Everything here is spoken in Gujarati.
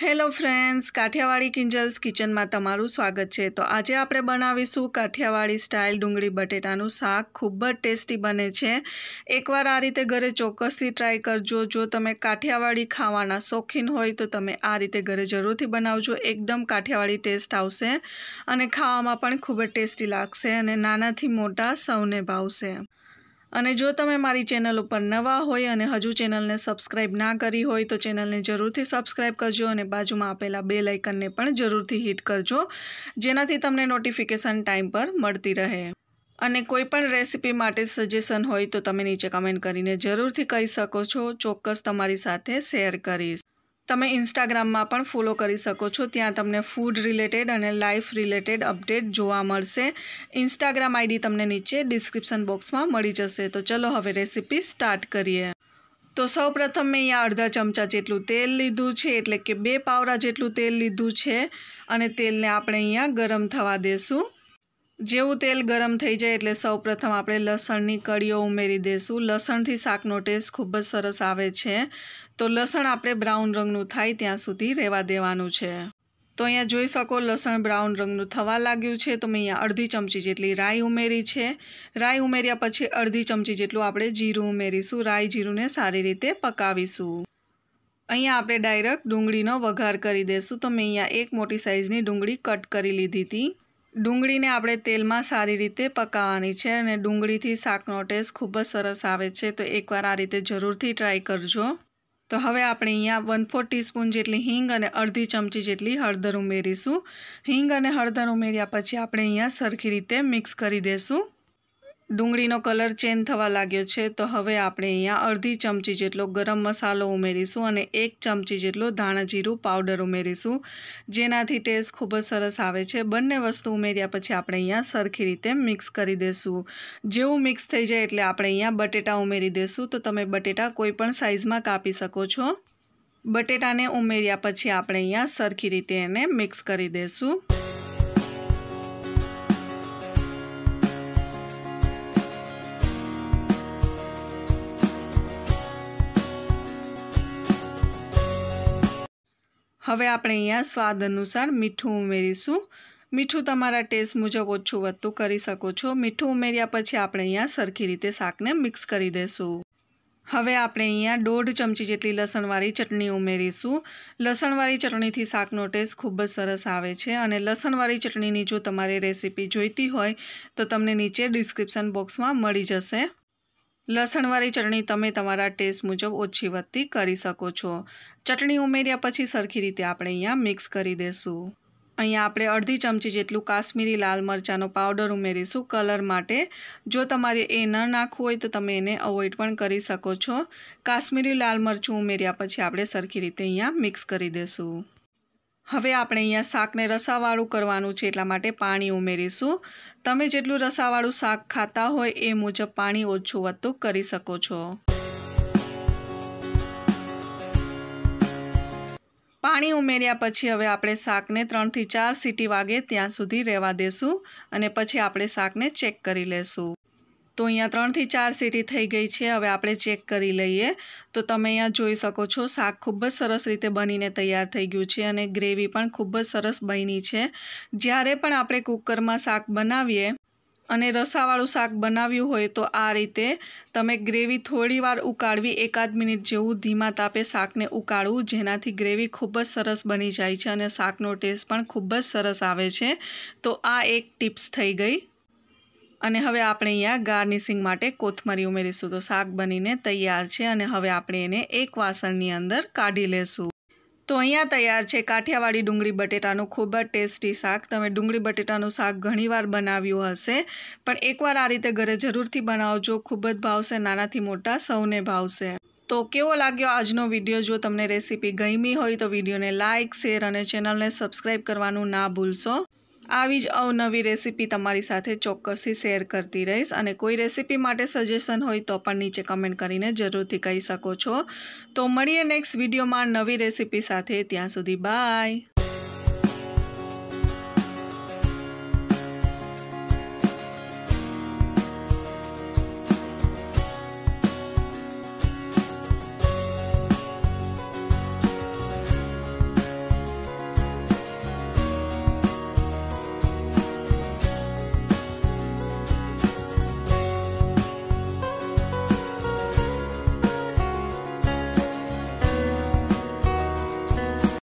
હેલો ફ્રેન્ડ્સ કાઠિયાવાડી કિંજલ્સ કિચનમાં તમારું સ્વાગત છે તો આજે આપણે બનાવીશું કાઠિયાવાડી સ્ટાઇલ ડુંગળી બટેટાનું શાક ખૂબ જ ટેસ્ટી બને છે એકવાર આ રીતે ઘરે ચોક્કસથી ટ્રાય કરજો જો તમે કાઠિયાવાડી ખાવાના શોખીન હોય તો તમે આ રીતે ઘરે જરૂરથી બનાવજો એકદમ કાઠિયાવાડી ટેસ્ટ આવશે અને ખાવામાં પણ ખૂબ જ ટેસ્ટી લાગશે અને નાનાથી મોટા સૌને ભાવશે અને જો તમે મારી ચેનલ ઉપર નવા હોય અને હજુ ચેનલને સબસ્ક્રાઇબ ના કરી હોય તો ચેનલને જરૂરથી સબસ્ક્રાઇબ કરજો અને બાજુમાં આપેલા બે લાઇકનને પણ જરૂરથી હિટ કરજો જેનાથી તમને નોટિફિકેશન ટાઈમ પર મળતી રહે અને કોઈ પણ રેસિપી માટે સજેશન હોય તો તમે નીચે કમેન્ટ કરીને જરૂરથી કહી શકો છો ચોક્કસ તમારી સાથે શેર કરીશ તમે ઇન્સ્ટાગ્રામમાં પણ ફોલો કરી શકો છો ત્યાં તમને ફૂડ રિલેટેડ અને લાઈફ રિલેટેડ અપડેટ જોવા મળશે ઇન્સ્ટાગ્રામ આઈડી તમને નીચે ડિસ્ક્રિપ્શન બોક્સમાં મળી જશે તો ચલો હવે રેસીપી સ્ટાર્ટ કરીએ તો સૌ પ્રથમ મેં અહીંયા અડધા ચમચા જેટલું તેલ લીધું છે એટલે કે બે પાવરા જેટલું તેલ લીધું છે અને તેલને આપણે અહીંયા ગરમ થવા દેશું જેવું તેલ ગરમ થઈ જાય એટલે સૌપ્રથમ આપણે લસણની કળીઓ ઉમેરી દઈશું લસણથી શાકનો ટેસ્ટ ખૂબ જ સરસ આવે છે તો લસણ આપણે બ્રાઉન રંગનું થાય ત્યાં સુધી રહેવા દેવાનું છે તો અહીંયા જોઈ શકો લસણ બ્રાઉન રંગનું થવા લાગ્યું છે તો મેં અહીંયા અડધી ચમચી જેટલી રાઈ ઉમેરી છે રાઈ ઉમેર્યા પછી અડધી ચમચી જેટલું આપણે જીરું ઉમેરીશું રાઈ જીરુંને સારી રીતે પકાવીશું અહીંયા આપણે ડાયરેક્ટ ડુંગળીનો વઘાર કરી દઈશું તો મેં અહીંયા એક મોટી સાઇઝની ડુંગળી કટ કરી લીધી હતી ડુંગળીને આપણે તેલમાં સારી રીતે પકાવવાની છે અને ડુંગળીથી શાકનો ટેસ્ટ ખૂબ જ સરસ આવે છે તો એકવાર આ રીતે જરૂરથી ટ્રાય કરજો તો હવે આપણે અહીંયા વન ફોર ટીસ્પૂન જેટલી હિંગ અને અડધી ચમચી જેટલી હળદર ઉમેરીશું હિંગ અને હળદર ઉમેર્યા પછી આપણે અહીંયા સરખી રીતે મિક્સ કરી દઈશું ડુંગળીનો કલર ચેન્જ થવા લાગ્યો છે તો હવે આપણે અહીંયા અડધી ચમચી જેટલો ગરમ મસાલો ઉમેરીશું અને એક ચમચી જેટલો ધાણાજીરું પાવડર ઉમેરીશું જેનાથી ટેસ્ટ ખૂબ જ સરસ આવે છે બંને વસ્તુ ઉમેર્યા પછી આપણે અહીંયા સરખી રીતે મિક્સ કરી દેશું જેવું મિક્સ થઈ જાય એટલે આપણે અહીંયા બટેટા ઉમેરી દઈશું તો તમે બટેટા કોઈપણ સાઇઝમાં કાપી શકો છો બટેટાને ઉમેર્યા પછી આપણે અહીંયા સરખી રીતે એને મિક્સ કરી દઈશું હવે આપણે અહીંયા સ્વાદ અનુસાર મીઠું ઉમેરીશું મીઠું તમારા ટેસ્ટ મુજબ ઓછું વધતું કરી શકો છો મીઠું ઉમેર્યા પછી આપણે અહીંયા સરખી રીતે શાકને મિક્સ કરી દેશું હવે આપણે અહીંયા દોઢ ચમચી જેટલી લસણવાળી ચટણી ઉમેરીશું લસણવાળી ચટણીથી શાકનો ટેસ્ટ ખૂબ જ સરસ આવે છે અને લસણવાળી ચટણીની જો તમારે રેસીપી જોઈતી હોય તો તમને નીચે ડિસ્ક્રિપ્શન બોક્સમાં મળી જશે લસણવાળી ચટણી તમે તમારા ટેસ્ટ મુજબ ઓછી વધતી કરી શકો છો ચટણી ઉમેર્યા પછી સરખી રીતે આપણે અહીંયા મિક્સ કરી દેશું અહીંયા આપણે અડધી ચમચી જેટલું કાશ્મીરી લાલ મરચાંનો પાવડર ઉમેરીશું કલર માટે જો તમારે એ ન નાખવું હોય તો તમે એને અવોઇડ પણ કરી શકો છો કાશ્મીરી લાલ મરચું ઉમેર્યા પછી આપણે સરખી રીતે અહીંયા મિક્સ કરી દઈશું હવે આપણે અહીંયા શાકને રસાવાળું કરવાનું છે એટલા માટે પાણી ઉમેરીશું તમે જેટલું રસાવાળું શાક ખાતા હોય એ મુજબ પાણી ઓછું વધતું કરી શકો છો પાણી ઉમેર્યા પછી હવે આપણે શાકને ત્રણથી ચાર સીટી વાગે ત્યાં સુધી રહેવા દેશું અને પછી આપણે શાકને ચેક કરી લેશું તો અહીંયા ત્રણથી ચાર સીટી થઈ ગઈ છે હવે આપણે ચેક કરી લઈએ તો તમે અહીંયા જોઈ શકો છો શાક ખૂબ જ સરસ રીતે બનીને તૈયાર થઈ ગયું છે અને ગ્રેવી પણ ખૂબ જ સરસ બની છે જ્યારે પણ આપણે કુકરમાં શાક બનાવીએ અને રસાવાળું શાક બનાવ્યું હોય તો આ રીતે તમે ગ્રેવી થોડીવાર ઉકાળવી એકાદ મિનિટ જેવું ધીમા તાપે શાકને ઉકાળવું જેનાથી ગ્રેવી ખૂબ જ સરસ બની જાય છે અને શાકનો ટેસ્ટ પણ ખૂબ જ સરસ આવે છે તો આ એક ટિપ્સ થઈ ગઈ અને હવે આપણે અહીંયા ગાર્નિશિંગ માટે કોથમરી ઉમેરીશું તો શાક બનીને તૈયાર છે અને હવે આપણે એને એક વાસણની અંદર કાઢી લેશું તો અહીંયા તૈયાર છે કાઠિયાવાડી ડુંગળી બટેટાનું ખૂબ જ ટેસ્ટી શાક તમે ડુંગળી બટેટાનું શાક ઘણીવાર બનાવ્યું હશે પણ એકવાર આ રીતે ઘરે જરૂરથી બનાવજો ખૂબ જ ભાવશે નાનાથી મોટા સૌને ભાવશે તો કેવો લાગ્યો આજનો વિડીયો જો તમને રેસીપી ગમી હોય તો વિડીયોને લાઇક શેર અને ચેનલને સબસ્ક્રાઈબ કરવાનું ના ભૂલશો આવી જ અવનવી રેસીપી તમારી સાથે ચોક્કસથી શેર કરતી રહીશ અને કોઈ રેસીપી માટે સજેશન હોય તો પણ નીચે કમેન્ટ કરીને જરૂરથી કહી શકો છો તો મળીએ નેક્સ્ટ વિડીયોમાં નવી રેસીપી સાથે ત્યાં સુધી બાય